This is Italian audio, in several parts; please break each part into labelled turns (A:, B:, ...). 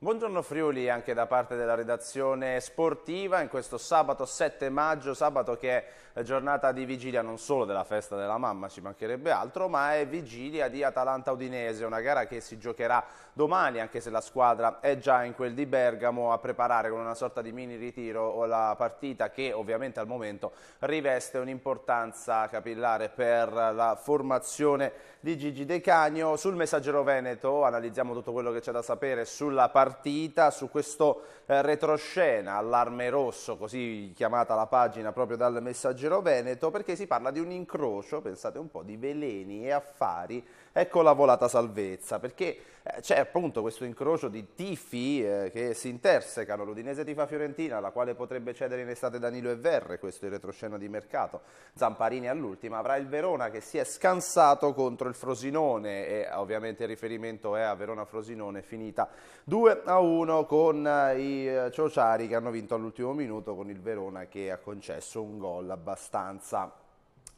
A: Buongiorno Friuli anche da parte della redazione sportiva in questo sabato 7 maggio, sabato che è giornata di vigilia non solo della festa della mamma, ci mancherebbe altro, ma è vigilia di Atalanta Udinese, una gara che si giocherà domani anche se la squadra è già in quel di Bergamo a preparare con una sorta di mini ritiro la partita che ovviamente al momento riveste un'importanza capillare per la formazione di Gigi De Cagno. Sul messaggero Veneto analizziamo tutto quello che c'è da sapere sulla partita partita su questo eh, retroscena, allarme rosso, così chiamata la pagina proprio dal messaggero Veneto, perché si parla di un incrocio, pensate un po', di veleni e affari ecco la volata salvezza, perché eh, c'è appunto questo incrocio di tifi eh, che si intersecano, l'Udinese tifa Fiorentina, la quale potrebbe cedere in estate Danilo e Verre, questo è il retroscena di mercato, Zamparini all'ultima, avrà il Verona che si è scansato contro il Frosinone e ovviamente il riferimento è a Verona-Frosinone finita 2 a 1 con eh, i Ciociari che hanno vinto all'ultimo minuto con il Verona che ha concesso un gol abbastanza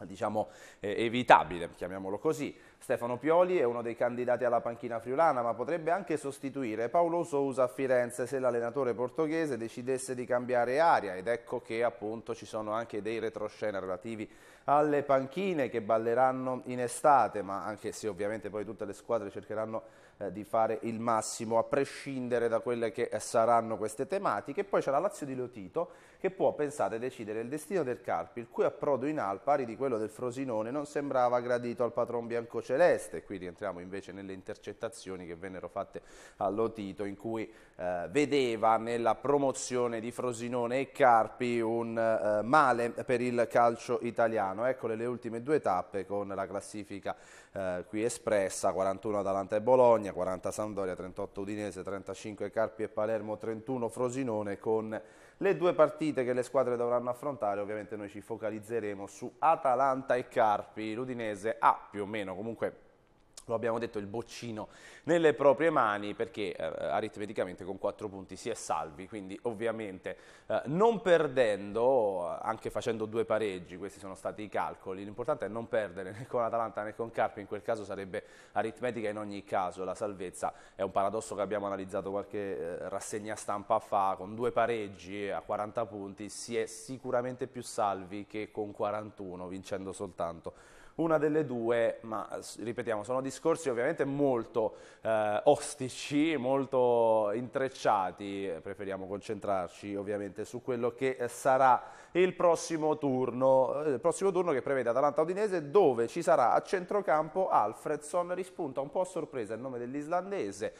A: diciamo evitabile, chiamiamolo così. Stefano Pioli è uno dei candidati alla panchina friulana, ma potrebbe anche sostituire Paolo Sousa a Firenze se l'allenatore portoghese decidesse di cambiare aria ed ecco che appunto ci sono anche dei retroscena relativi alle panchine che balleranno in estate, ma anche se ovviamente poi tutte le squadre cercheranno eh, di fare il massimo a prescindere da quelle che eh, saranno queste tematiche. Poi c'è la Lazio di Lotito che può, pensate, decidere il destino del Carpi, il cui approdo in Al, pari di quello del Frosinone, non sembrava gradito al patron biancoceleste. Qui rientriamo invece nelle intercettazioni che vennero fatte all'Otito, in cui eh, vedeva nella promozione di Frosinone e Carpi un eh, male per il calcio italiano. Eccole le ultime due tappe con la classifica eh, qui espressa, 41 Atalanta e Bologna, 40 Sampdoria, 38 Udinese, 35 Carpi e Palermo, 31 Frosinone con le due partite che le squadre dovranno affrontare, ovviamente noi ci focalizzeremo su Atalanta e Carpi. L'Udinese ha più o meno comunque lo abbiamo detto, il boccino nelle proprie mani perché eh, aritmeticamente con 4 punti si è salvi, quindi ovviamente eh, non perdendo, anche facendo due pareggi, questi sono stati i calcoli, l'importante è non perdere né con Atalanta né con Carpi, in quel caso sarebbe aritmetica in ogni caso, la salvezza è un paradosso che abbiamo analizzato qualche eh, rassegna stampa fa, con due pareggi a 40 punti si è sicuramente più salvi che con 41 vincendo soltanto una delle due, ma ripetiamo, sono discorsi ovviamente molto eh, ostici, molto intrecciati, preferiamo concentrarci ovviamente su quello che sarà il prossimo turno, eh, il prossimo turno che prevede Atalanta-Udinese dove ci sarà a centrocampo Alfredson, rispunta un po' a sorpresa il nome dell'islandese,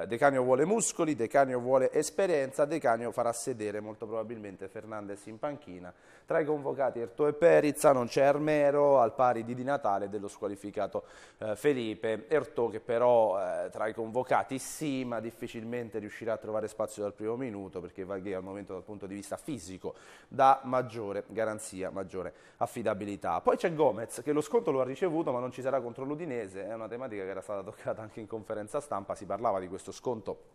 A: eh, De Canio vuole muscoli, De Canio vuole esperienza, De Canio farà sedere molto probabilmente Fernandez in panchina. Tra i convocati Erto e Perizza non c'è Armero al pari di Di Natale dello squalificato eh, Felipe. Erto che però eh, tra i convocati sì ma difficilmente riuscirà a trovare spazio dal primo minuto perché Valghe al momento dal punto di vista fisico dà maggiore garanzia, maggiore affidabilità. Poi c'è Gomez che lo sconto lo ha ricevuto ma non ci sarà contro l'Udinese, è una tematica che era stata toccata anche in conferenza stampa, si parlava di questo sconto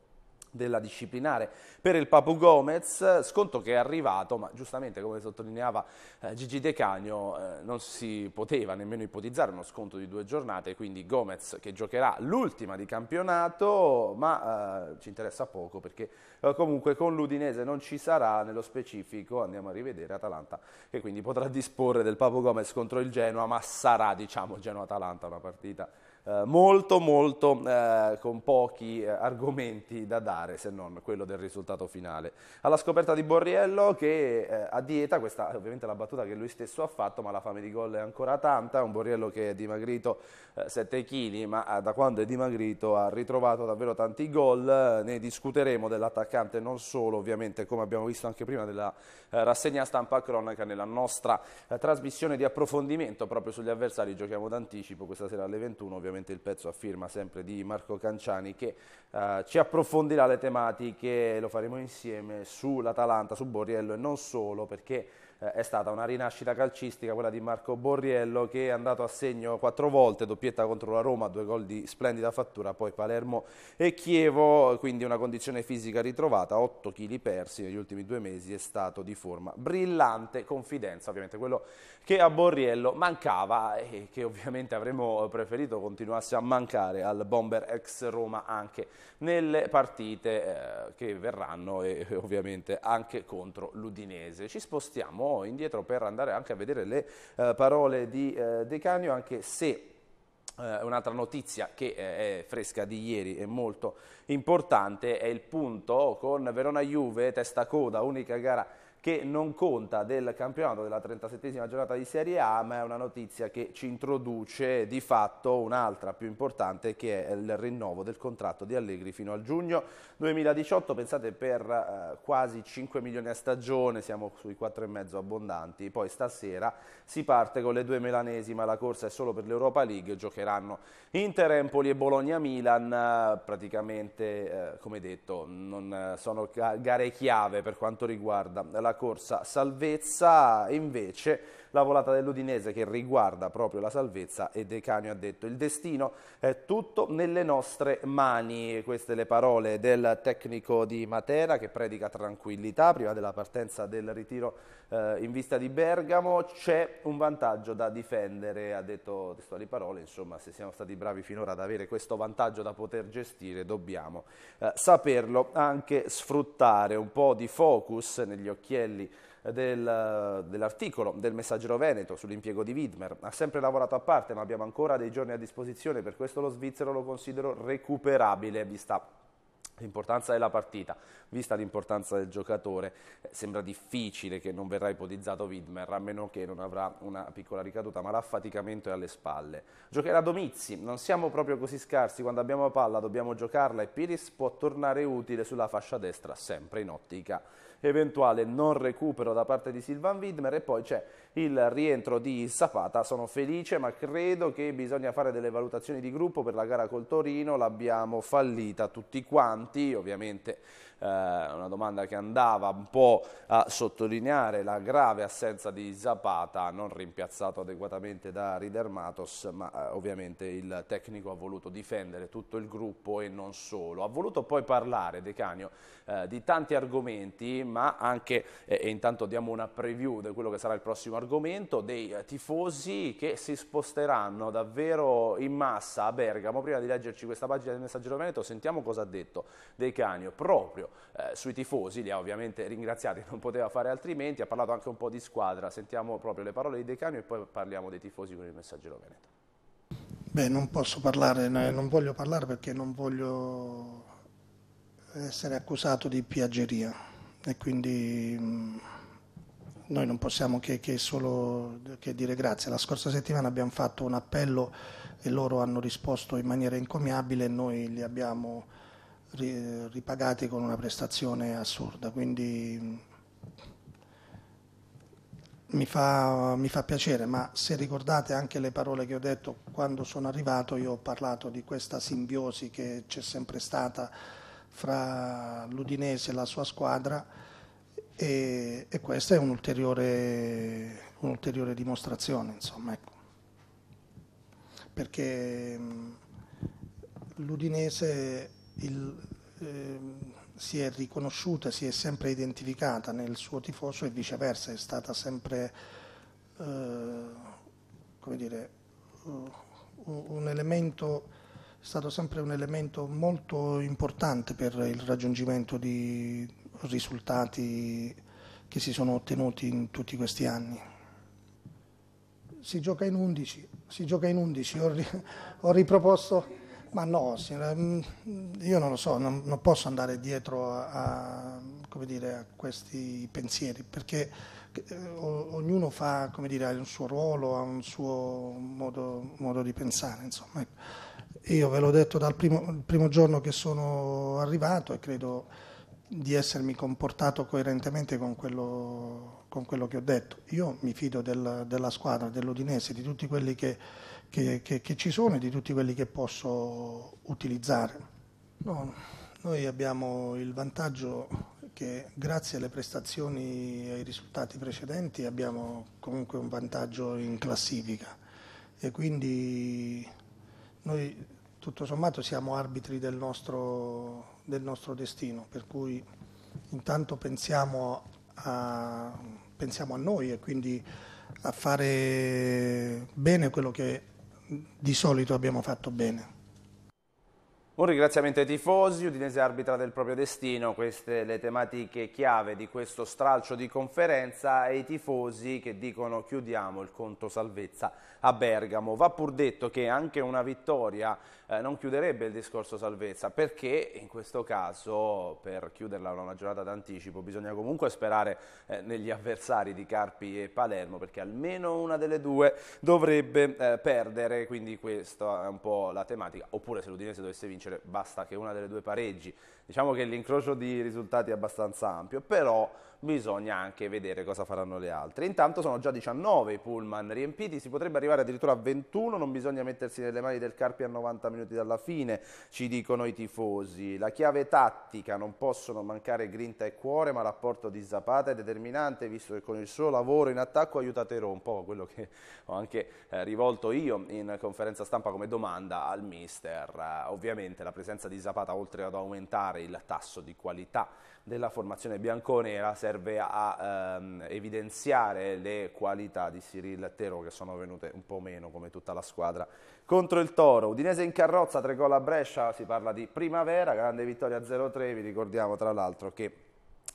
A: della disciplinare per il Papu Gomez, sconto che è arrivato, ma giustamente come sottolineava eh, Gigi De Cagno eh, non si poteva nemmeno ipotizzare uno sconto di due giornate, quindi Gomez che giocherà l'ultima di campionato, ma eh, ci interessa poco perché eh, comunque con l'Udinese non ci sarà nello specifico, andiamo a rivedere Atalanta che quindi potrà disporre del Papu Gomez contro il Genoa, ma sarà diciamo Genoa-Atalanta una partita eh, molto molto eh, con pochi eh, argomenti da dare se non quello del risultato finale. Alla scoperta di Borriello che eh, a dieta, questa è ovviamente la battuta che lui stesso ha fatto ma la fame di gol è ancora tanta, è un Borriello che è dimagrito 7 eh, kg ma da quando è dimagrito ha ritrovato davvero tanti gol, ne discuteremo dell'attaccante non solo ovviamente come abbiamo visto anche prima della rassegna stampa cronaca nella nostra trasmissione di approfondimento proprio sugli avversari, giochiamo d'anticipo questa sera alle 21 ovviamente ovviamente il pezzo a firma sempre di Marco Canciani che eh, ci approfondirà le tematiche, lo faremo insieme sull'Atalanta, su Borriello e non solo perché eh, è stata una rinascita calcistica, quella di Marco Borriello che è andato a segno quattro volte, doppietta contro la Roma, due gol di splendida fattura, poi Palermo e Chievo, quindi una condizione fisica ritrovata, 8 kg persi negli ultimi due mesi è stato di forma brillante, confidenza ovviamente, quello che a Borriello mancava e che ovviamente avremmo preferito continuasse a mancare al bomber ex Roma anche nelle partite eh, che verranno e ovviamente anche contro l'Udinese. Ci spostiamo indietro per andare anche a vedere le eh, parole di eh, Canio, anche se eh, un'altra notizia che eh, è fresca di ieri e molto importante è il punto con Verona-Juve, testa coda, unica gara che non conta del campionato della 37esima giornata di Serie A, ma è una notizia che ci introduce di fatto un'altra più importante che è il rinnovo del contratto di Allegri fino al giugno 2018, pensate per eh, quasi 5 milioni a stagione, siamo sui 4,5 abbondanti, poi stasera si parte con le due melanesi, ma la corsa è solo per l'Europa League, giocheranno Inter, Empoli e Bologna-Milan, praticamente eh, come detto non eh, sono gare chiave per quanto riguarda la corsa salvezza invece la volata dell'Udinese che riguarda proprio la salvezza e De Canio ha detto il destino è tutto nelle nostre mani. Queste le parole del tecnico di Matera che predica tranquillità prima della partenza del ritiro eh, in vista di Bergamo. C'è un vantaggio da difendere, ha detto testuali parole, insomma se siamo stati bravi finora ad avere questo vantaggio da poter gestire dobbiamo eh, saperlo anche sfruttare un po' di focus negli occhielli del, dell'articolo del Messaggero Veneto sull'impiego di Widmer. Ha sempre lavorato a parte, ma abbiamo ancora dei giorni a disposizione, per questo lo svizzero lo considero recuperabile, vista L'importanza della partita, vista l'importanza del giocatore, eh, sembra difficile che non verrà ipotizzato Widmer, a meno che non avrà una piccola ricaduta, ma l'affaticamento è alle spalle. Giocherà Domizzi, non siamo proprio così scarsi, quando abbiamo palla dobbiamo giocarla e Piris può tornare utile sulla fascia destra, sempre in ottica eventuale non recupero da parte di Silvan Widmer e poi c'è il rientro di Zapata. Sono felice, ma credo che bisogna fare delle valutazioni di gruppo per la gara col Torino. L'abbiamo fallita tutti quanti, ovviamente. Eh, una domanda che andava un po' a sottolineare la grave assenza di Zapata, non rimpiazzato adeguatamente da Rider Matos, ma eh, ovviamente il tecnico ha voluto difendere tutto il gruppo e non solo. Ha voluto poi parlare, Decanio, eh, di tanti argomenti, ma anche, eh, e intanto diamo una preview di quello che sarà il prossimo argomento, argomento dei tifosi che si sposteranno davvero in massa a Bergamo. Prima di leggerci questa pagina del Messaggero Veneto sentiamo cosa ha detto De Canio proprio eh, sui tifosi, li ha ovviamente ringraziati, non poteva fare altrimenti, ha parlato anche un po' di squadra, sentiamo proprio le parole di De Canio e poi parliamo dei tifosi con il Messaggero Veneto.
B: Beh, non posso parlare, eh, non voglio parlare perché non voglio essere accusato di piaggeria e quindi mm, noi non possiamo che, che solo che dire grazie. La scorsa settimana abbiamo fatto un appello e loro hanno risposto in maniera encomiabile e noi li abbiamo ri, ripagati con una prestazione assurda. Quindi mm, mi fa, mi fa, piacere, ma se ricordate anche le parole che ho detto quando sono arrivato, io ho parlato di questa simbiosi che c'è sempre stata fra l'Udinese e la sua squadra e, e questa è un'ulteriore, un dimostrazione, insomma, ecco. perché l'Udinese eh, si è riconosciuta, si è sempre identificata nel suo tifoso e viceversa, è stata sempre eh, come dire, un elemento è stato sempre un elemento molto importante per il raggiungimento di, risultati che si sono ottenuti in tutti questi anni. Si gioca in 11, si gioca in 11, ho, ri, ho riproposto... Ma no, mm, io non lo so, non, non posso andare dietro a, a, dire, a, questi pensieri, perché eh, ognuno fa, dire, ha un suo ruolo, ha un suo modo, modo di pensare. Insomma. Ecco, io ve l'ho detto dal primo, primo giorno che sono arrivato e credo di essermi comportato coerentemente con quello, con quello, che ho detto. Io mi fido del, della squadra, dell'Udinese, di tutti quelli che, che, che, che, ci sono e di tutti quelli che posso utilizzare. No, noi abbiamo il vantaggio che grazie alle prestazioni e ai risultati precedenti abbiamo comunque un vantaggio in classifica e quindi noi tutto sommato siamo arbitri del nostro del nostro destino, per cui intanto pensiamo a, pensiamo a noi e quindi a fare bene quello che di solito abbiamo fatto bene.
A: Un ringraziamento ai tifosi, Udinese arbitra del proprio destino, queste le tematiche chiave di questo stralcio di conferenza e i tifosi che dicono chiudiamo il conto salvezza a Bergamo. Va pur detto che anche una vittoria eh, non chiuderebbe il discorso salvezza perché in questo caso per chiuderla una giornata d'anticipo bisogna comunque sperare eh, negli avversari di Carpi e Palermo perché almeno una delle due dovrebbe eh, perdere, quindi questa è un po' la tematica, oppure se l'Udinese dovesse vincere vincere, basta che una delle due pareggi. Diciamo che l'incrocio di risultati è abbastanza ampio, però bisogna anche vedere cosa faranno le altre. Intanto sono già 19 i pullman riempiti, si potrebbe arrivare addirittura a 21, non bisogna mettersi nelle mani del Carpi a 90 minuti dalla fine, ci dicono i tifosi. La chiave tattica, non possono mancare grinta e cuore, ma l'apporto di Zapata è determinante, visto che con il suo lavoro in attacco aiuta Terò, un po' quello che ho anche eh, rivolto io in conferenza stampa come domanda al mister. ovviamente sicuramente la presenza di Zapata, oltre ad aumentare il tasso di qualità della formazione bianconera, serve a ehm, evidenziare le qualità di Cyril Tero che sono venute un po' meno come tutta la squadra contro il Toro. Udinese in carrozza, tre gol a Brescia, si parla di primavera, grande vittoria 0-3, vi ricordiamo tra l'altro che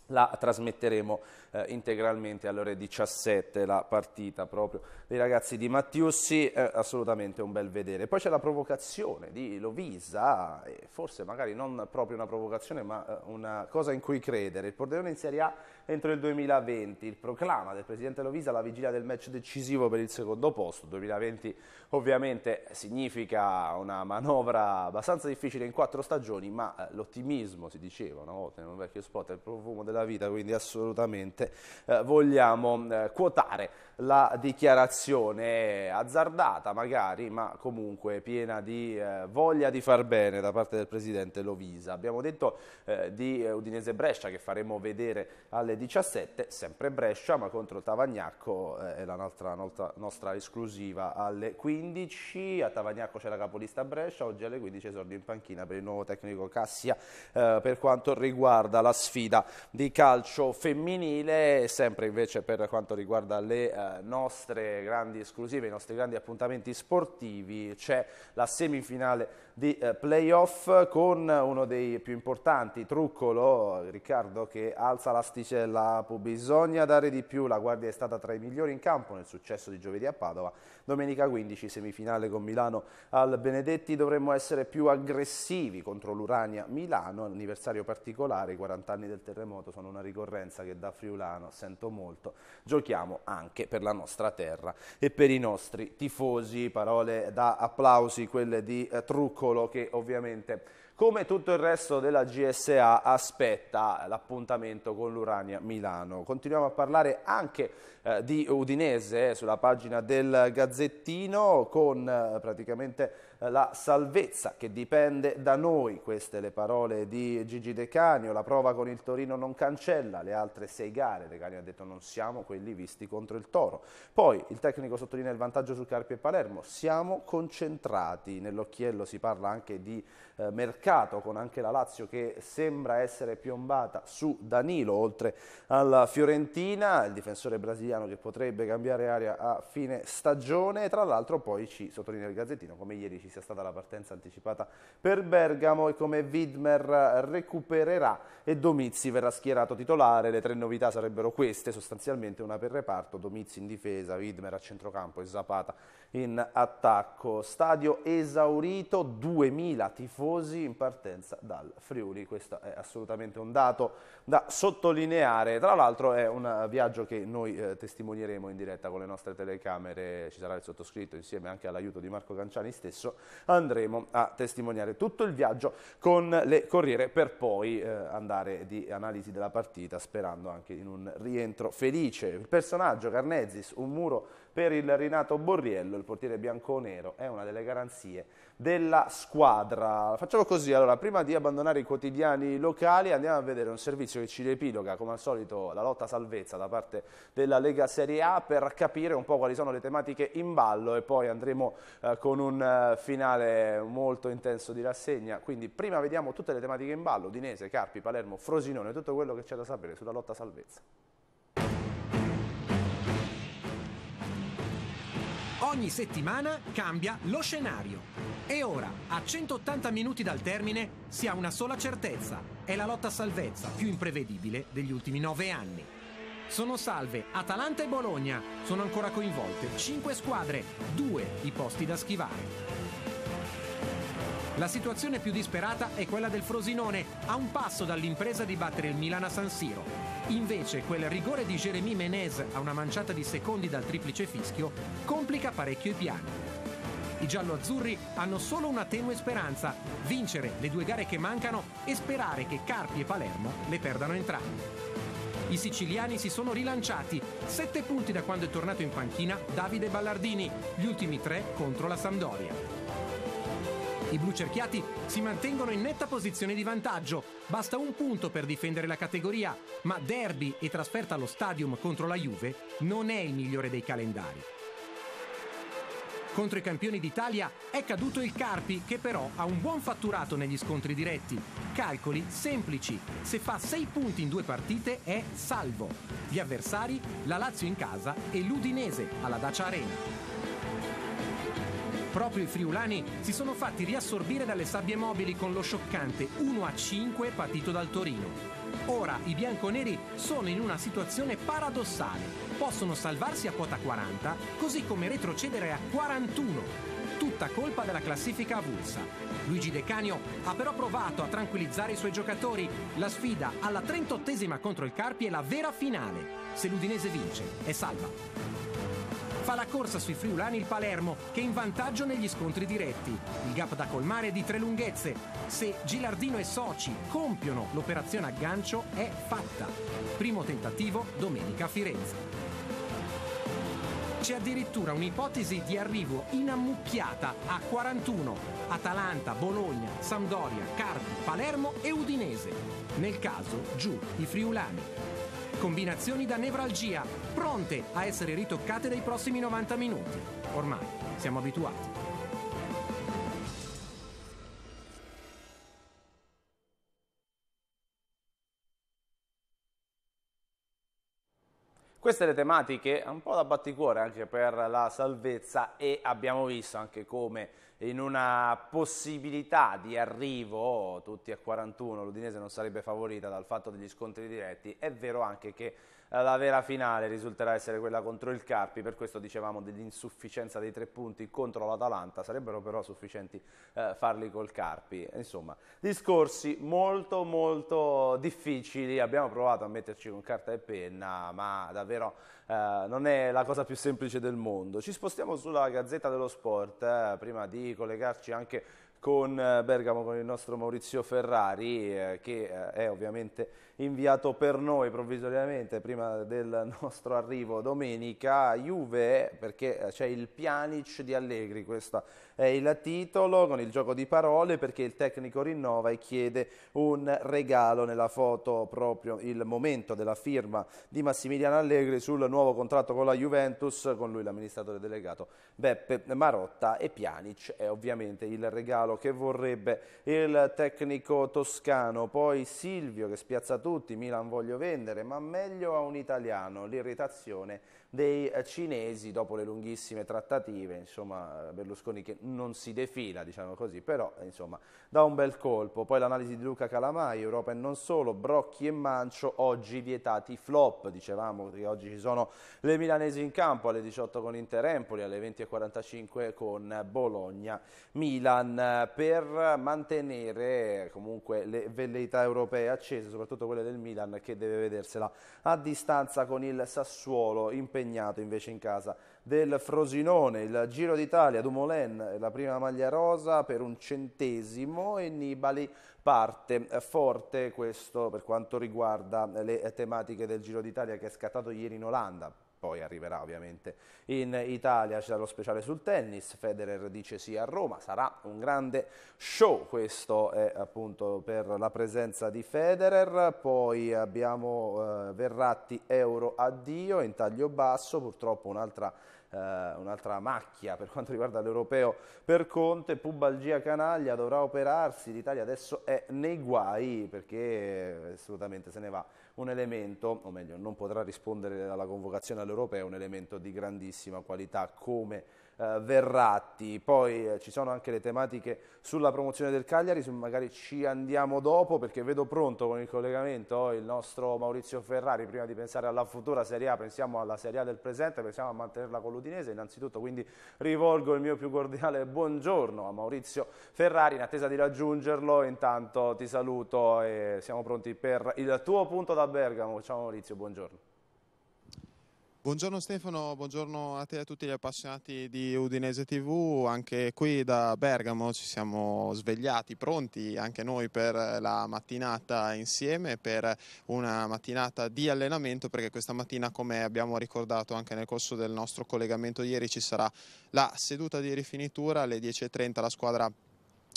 A: la trasmetteremo eh, integralmente alle ore 17 la partita proprio dei ragazzi di Mattiussi, eh, assolutamente un bel vedere. Poi c'è la provocazione di Lovisa, eh, forse magari non proprio una provocazione ma eh, una cosa in cui credere, il Pordenone in Serie A entro il 2020. Il proclama del presidente Lovisa alla vigilia del match decisivo per il secondo posto. 2020 ovviamente significa una manovra abbastanza difficile in quattro stagioni, ma eh, l'ottimismo, si diceva una volta in un vecchio spot, è il profumo della vita, quindi assolutamente eh, vogliamo eh, quotare la dichiarazione eh, azzardata magari, ma comunque piena di eh, voglia di far bene da parte del presidente Lovisa. Abbiamo detto eh, di eh, Udinese Brescia che faremo vedere alle 17, sempre Brescia, ma contro Tavagnacco eh, è la nostra, nostra, nostra, esclusiva alle 15. A Tavagnacco c'è la capolista Brescia, oggi alle 15 esordio in panchina per il nuovo tecnico Cassia eh, per quanto riguarda la sfida di calcio femminile, sempre invece per quanto riguarda le nostre grandi esclusive, i nostri grandi appuntamenti sportivi, c'è la semifinale di eh, playoff con uno dei più importanti, Truccolo, Riccardo che alza l'asticella, bisogna dare di più, la guardia è stata tra i migliori in campo nel successo di giovedì a Padova, domenica 15 semifinale con Milano al Benedetti, dovremmo essere più aggressivi contro l'Urania Milano, anniversario particolare, i 40 anni del terremoto sono una ricorrenza che da friulano sento molto, giochiamo anche per la nostra terra e per i nostri tifosi, parole da applausi quelle di eh, Truccolo piccolo che ovviamente come tutto il resto della GSA aspetta l'appuntamento con l'Urania Milano. Continuiamo a parlare anche eh, di Udinese eh, sulla pagina del Gazzettino con eh, praticamente la salvezza che dipende da noi, queste le parole di Gigi De Canio, la prova con il Torino non cancella le altre sei gare, De Canio ha detto non siamo quelli visti contro il Toro. Poi il tecnico sottolinea il vantaggio su Carpi e Palermo, siamo concentrati, nell'occhiello si parla anche di eh, mercato con anche la Lazio che sembra essere piombata su Danilo, oltre alla Fiorentina, il difensore brasiliano che potrebbe cambiare aria a fine stagione, tra l'altro poi ci sottolinea il Gazzettino come ieri ci sia stata la partenza anticipata per Bergamo e come Widmer recupererà e Domizzi verrà schierato titolare. Le tre novità sarebbero queste, sostanzialmente una per reparto, Domizzi in difesa, Widmer a centrocampo e Zapata in attacco. Stadio esaurito, 2.000 tifosi in partenza dal Friuli, questo è assolutamente un dato da sottolineare, tra l'altro è un viaggio che noi eh, testimonieremo in diretta con le nostre telecamere, ci sarà il sottoscritto insieme anche all'aiuto di Marco Canciani stesso, andremo a testimoniare tutto il viaggio con le corriere per poi eh, andare di analisi della partita sperando anche in un rientro felice. Il personaggio Carnezis, un muro per il Rinato Borriello, il portiere bianco-nero, è una delle garanzie della squadra. Facciamo così, allora, prima di abbandonare i quotidiani locali andiamo a vedere un servizio che ci riepiloga, come al solito, la lotta salvezza da parte della Lega Serie A per capire un po' quali sono le tematiche in ballo e poi andremo eh, con un eh, finale molto intenso di rassegna. Quindi prima vediamo tutte le tematiche in ballo, Udinese, Carpi, Palermo, Frosinone, tutto quello che c'è da sapere sulla lotta salvezza.
C: Ogni settimana cambia lo scenario. E ora, a 180 minuti dal termine, si ha una sola certezza. È la lotta a salvezza più imprevedibile degli ultimi nove anni. Sono salve Atalanta e Bologna. Sono ancora coinvolte 5 squadre, 2 i posti da schivare. La situazione più disperata è quella del Frosinone, a un passo dall'impresa di battere il Milan a San Siro. Invece quel rigore di Jeremy Menez a una manciata di secondi dal triplice fischio complica parecchio i piani. I giallo-azzurri hanno solo una tenue speranza, vincere le due gare che mancano e sperare che Carpi e Palermo le perdano entrambe. I siciliani si sono rilanciati, sette punti da quando è tornato in panchina Davide Ballardini, gli ultimi tre contro la Sampdoria. I blu cerchiati si mantengono in netta posizione di vantaggio, basta un punto per difendere la categoria, ma derby e trasferta allo stadium contro la Juve non è il migliore dei calendari. Contro i campioni d'Italia è caduto il Carpi, che però ha un buon fatturato negli scontri diretti. Calcoli semplici. Se fa 6 punti in due partite è salvo. Gli avversari, la Lazio in casa e l'Udinese alla Dacia Arena. Proprio i friulani si sono fatti riassorbire dalle sabbie mobili con lo scioccante 1 a 5 patito dal Torino. Ora i bianconeri sono in una situazione paradossale. Possono salvarsi a quota 40, così come retrocedere a 41. Tutta colpa della classifica avulsa. Luigi De Canio ha però provato a tranquillizzare i suoi giocatori. La sfida alla 38esima contro il Carpi è la vera finale. Se l'Udinese vince, è salva. Fa la corsa sui friulani il Palermo, che è in vantaggio negli scontri diretti. Il gap da colmare è di tre lunghezze. Se Gilardino e Soci compiono l'operazione aggancio, è fatta. Primo tentativo domenica a Firenze. C'è addirittura un'ipotesi di arrivo inammucchiata a 41. Atalanta, Bologna, Sampdoria, Cardi, Palermo e Udinese. Nel caso, giù i friulani combinazioni da nevralgia, pronte a essere ritoccate nei prossimi 90 minuti. Ormai siamo abituati.
A: Queste le tematiche un po' da batticuore anche per la salvezza e abbiamo visto anche come in una possibilità di arrivo, tutti a 41, l'Udinese non sarebbe favorita dal fatto degli scontri diretti, è vero anche che eh, la vera finale risulterà essere quella contro il Carpi, per questo dicevamo dell'insufficienza dei tre punti contro l'Atalanta, sarebbero però sufficienti eh, farli col Carpi. Insomma, discorsi molto molto difficili, abbiamo provato a metterci con carta e penna, ma davvero eh, non è la cosa più semplice del mondo. Ci spostiamo sulla Gazzetta dello Sport, eh, prima di collegarci anche con eh, Bergamo, con il nostro Maurizio Ferrari, eh, che eh, è ovviamente inviato per noi provvisoriamente prima del nostro arrivo domenica, Juve perché c'è il Pjanic di Allegri, questo è il titolo con il gioco di parole perché il tecnico rinnova e chiede un regalo nella foto proprio il momento della firma di Massimiliano Allegri sul nuovo contratto con la Juventus, con lui l'amministratore delegato Beppe Marotta e Pjanic è ovviamente il regalo che vorrebbe il tecnico toscano, poi Silvio che spiazza tutto tutti, Milan voglio vendere, ma meglio a un italiano, l'irritazione dei eh, cinesi dopo le lunghissime trattative, insomma Berlusconi che non si defila, diciamo così, però insomma dà un bel colpo. Poi l'analisi di Luca Calamai, Europa e non solo, Brocchi e Mancio, oggi vietati flop, dicevamo che oggi ci sono le milanesi in campo alle 18 con Interempoli, alle 20.45 con Bologna, Milan per mantenere comunque le velleità europee accese, soprattutto quelle quelle del Milan che deve vedersela a distanza con il Sassuolo impegnato invece in casa del Frosinone, il Giro d'Italia, Dumoulin, la prima maglia rosa per un centesimo e Nibali parte forte questo per quanto riguarda le tematiche del Giro d'Italia che è scattato ieri in Olanda poi arriverà ovviamente in Italia. C'è lo speciale sul tennis, Federer dice sì a Roma, sarà un grande show, questo è appunto per la presenza di Federer, poi abbiamo eh, Verratti euro addio in taglio basso, purtroppo un'altra Uh, un'altra macchia per quanto riguarda l'europeo per Conte, Pubalgia Canaglia dovrà operarsi, l'Italia adesso è nei guai perché assolutamente se ne va un elemento, o meglio non potrà rispondere alla convocazione all'Europeo, un elemento di grandissima qualità come eh, Verratti, poi eh, ci sono anche le tematiche sulla promozione del Cagliari, magari ci andiamo dopo perché vedo pronto con il collegamento eh, il nostro Maurizio Ferrari, prima di pensare alla futura Serie A, pensiamo alla Serie A del presente, pensiamo a mantenerla con l'Udinese, innanzitutto quindi rivolgo il mio più cordiale buongiorno a Maurizio Ferrari in attesa di raggiungerlo, intanto ti saluto e siamo pronti per il tuo punto da Bergamo, ciao Maurizio, buongiorno.
D: Buongiorno Stefano, buongiorno a te e a tutti gli appassionati di Udinese TV, anche qui da Bergamo ci siamo svegliati pronti anche noi per la mattinata insieme, per una mattinata di allenamento perché questa mattina come abbiamo ricordato anche nel corso del nostro collegamento ieri ci sarà la seduta di rifinitura alle 10.30 la squadra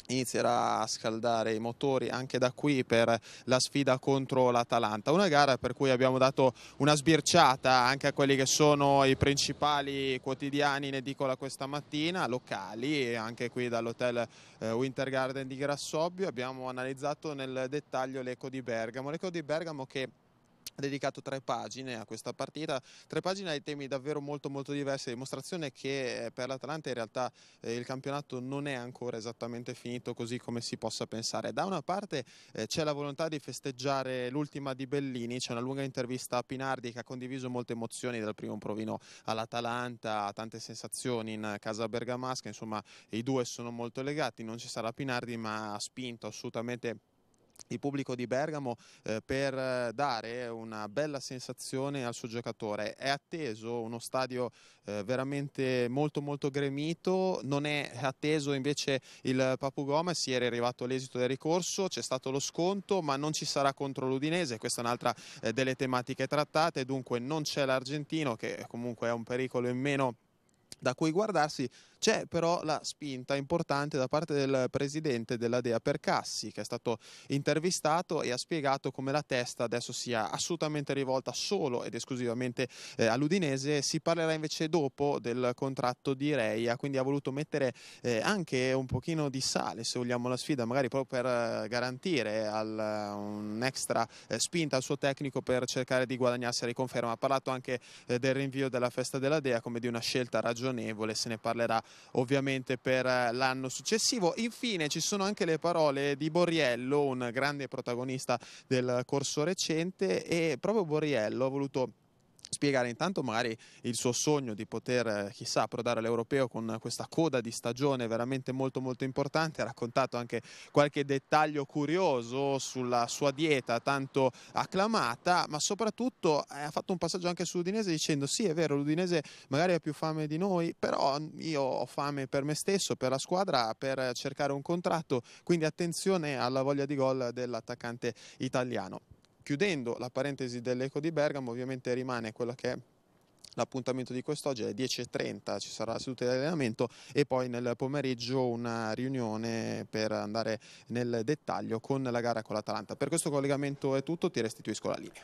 D: inizierà a scaldare i motori anche da qui per la sfida contro l'Atalanta. Una gara per cui abbiamo dato una sbirciata anche a quelli che sono i principali quotidiani in edicola questa mattina, locali, anche qui dall'hotel eh, Winter Garden di Grassobbio. Abbiamo analizzato nel dettaglio l'Eco di Bergamo. L'Eco di Bergamo che dedicato tre pagine a questa partita, tre pagine ai temi davvero molto molto diversi, dimostrazione che eh, per l'Atalanta in realtà eh, il campionato non è ancora esattamente finito così come si possa pensare. Da una parte eh, c'è la volontà di festeggiare l'ultima di Bellini, c'è una lunga intervista a Pinardi che ha condiviso molte emozioni dal primo provino all'Atalanta, tante sensazioni in casa bergamasca, insomma i due sono molto legati, non ci sarà Pinardi ma ha spinto assolutamente il pubblico di Bergamo eh, per eh, dare una bella sensazione al suo giocatore. È atteso uno stadio eh, veramente molto molto gremito, non è atteso invece il Papu Gomez, ieri è arrivato l'esito del ricorso, c'è stato lo sconto ma non ci sarà contro l'Udinese, questa è un'altra eh, delle tematiche trattate, dunque non c'è l'Argentino che comunque è un pericolo in meno da cui guardarsi. C'è però la spinta importante da parte del presidente della DEA Percassi, che è stato intervistato e ha spiegato come la testa adesso sia assolutamente rivolta solo ed esclusivamente eh, all'Udinese. Si parlerà invece dopo del contratto di Reia, quindi ha voluto mettere eh, anche un pochino di sale, se vogliamo, la sfida, magari proprio per eh, garantire un'extra eh, spinta al suo tecnico per cercare di guadagnarsi la riconferma. Ha parlato anche eh, del rinvio della festa della DEA come di una scelta ragionata ragionevole, se ne parlerà ovviamente per eh, l'anno successivo. Infine ci sono anche le parole di Borriello, un grande protagonista del corso recente e proprio Borriello ha voluto spiegare intanto magari il suo sogno di poter, eh, chissà, approdare all'Europeo con questa coda di stagione veramente molto molto importante, ha raccontato anche qualche dettaglio curioso sulla sua dieta tanto acclamata, ma soprattutto eh, ha fatto un passaggio anche sull'Udinese dicendo sì è vero l'Udinese magari ha più fame di noi, però io ho fame per me stesso, per la squadra, per cercare un contratto, quindi attenzione alla voglia di gol dell'attaccante italiano. Chiudendo la parentesi dell'Eco di Bergamo, ovviamente rimane quello che è l'appuntamento di quest'oggi alle 10.30 ci sarà la seduta di allenamento e poi nel pomeriggio una riunione per andare nel dettaglio con la gara con l'Atalanta. Per questo collegamento è tutto, ti restituisco la linea.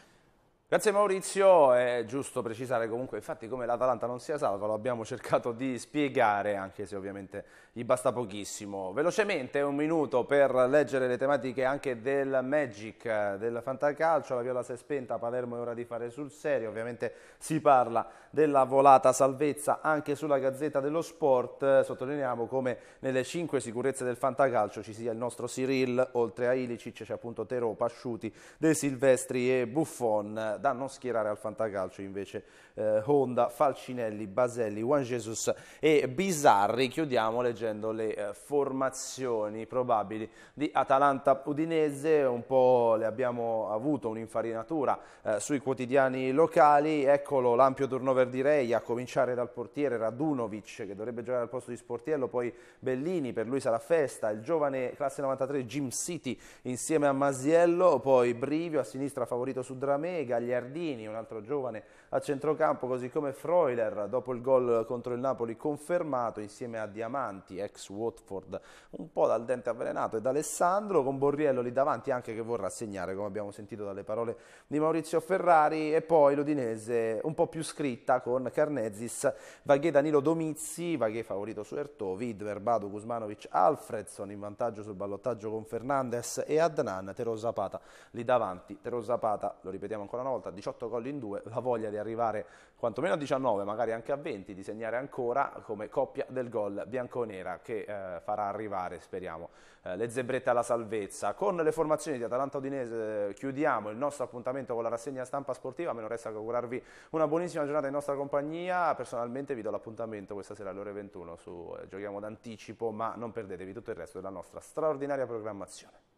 A: Grazie Maurizio, è giusto precisare comunque, infatti come l'Atalanta non sia salva, lo abbiamo cercato di spiegare, anche se ovviamente gli basta pochissimo. Velocemente un minuto per leggere le tematiche anche del Magic, eh, del Fantacalcio, la viola si è spenta, Palermo è ora di fare sul serio, ovviamente si parla della volata salvezza anche sulla Gazzetta dello Sport, sottolineiamo come nelle cinque sicurezze del Fantacalcio ci sia il nostro Cyril, oltre a Ilicic c'è appunto Tero, Pasciuti, De Silvestri e Buffon da non schierare al Fantacalcio invece eh, Honda, Falcinelli, Baselli, Juan Jesus e Bizzarri. Chiudiamo leggendo le eh, formazioni probabili di Atalanta Udinese, un po' le abbiamo avuto un'infarinatura eh, sui quotidiani locali, eccolo l'ampio turnover di Rei a cominciare dal portiere Radunovic che dovrebbe giocare al posto di Sportiello, poi Bellini, per lui sarà festa, il giovane classe 93 Jim City insieme a Masiello, poi Brivio a sinistra favorito su Dramé, Gagliardini Gagliardini, un altro giovane a centrocampo, così come Freuler, dopo il gol contro il Napoli confermato, insieme a Diamanti, ex Watford, un po' dal dente avvelenato ed Alessandro, con Borriello lì davanti anche che vorrà segnare, come abbiamo sentito dalle parole di Maurizio Ferrari, e poi l'Udinese un po' più scritta con Carnezis, Vaghe Danilo Domizzi, Vaghe favorito su Ertò, Vidver, Badu, Guzmanovic, Alfredson in vantaggio sul ballottaggio con Fernandez e Adnan, Tero Zapata lì davanti, Tero Zapata, lo ripetiamo ancora una volta, volta, 18 gol in due, la voglia di arrivare quantomeno a 19, magari anche a 20, di segnare ancora come coppia del gol bianconera che eh, farà arrivare, speriamo, eh, le zebrette alla salvezza. Con le formazioni di Atalanta Udinese eh, chiudiamo il nostro appuntamento con la rassegna stampa sportiva, me non resta che augurarvi una buonissima giornata in nostra compagnia, personalmente vi do l'appuntamento questa sera alle ore 21 su eh, Giochiamo d'anticipo, ma non perdetevi tutto il resto della nostra straordinaria programmazione.